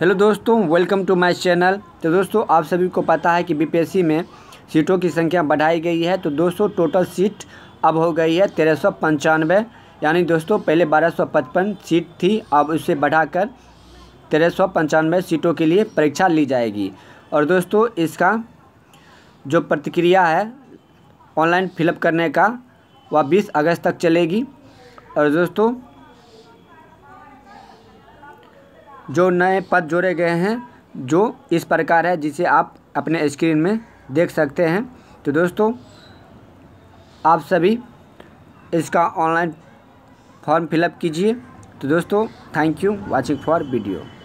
hello दोस्तों welcome to my channel तो दोस्तों आप सभी को पता है कि बीपीएससी में सीटों की संख्या बढ़ाई गई है तो दोस्तों टोटल सीट अब हो गई है तेरह सौ पंचानवे यानी दोस्तों पहले बारह सौ पचपन सीट थी अब उसे बढ़ाकर तेरह सौ पंचानवे सीटों के लिए परीक्षा ली जाएगी और दोस्तों इसका जो प्रतिक्रिया है ऑनलाइन फिलअप करने का वह बीस अगस्त तक चलेगी और दोस्तों जो नए पद जोड़े गए हैं जो इस प्रकार है जिसे आप अपने स्क्रीन में देख सकते हैं तो दोस्तों आप सभी इसका ऑनलाइन फॉर्म फिलअप कीजिए तो दोस्तों thank you watching for video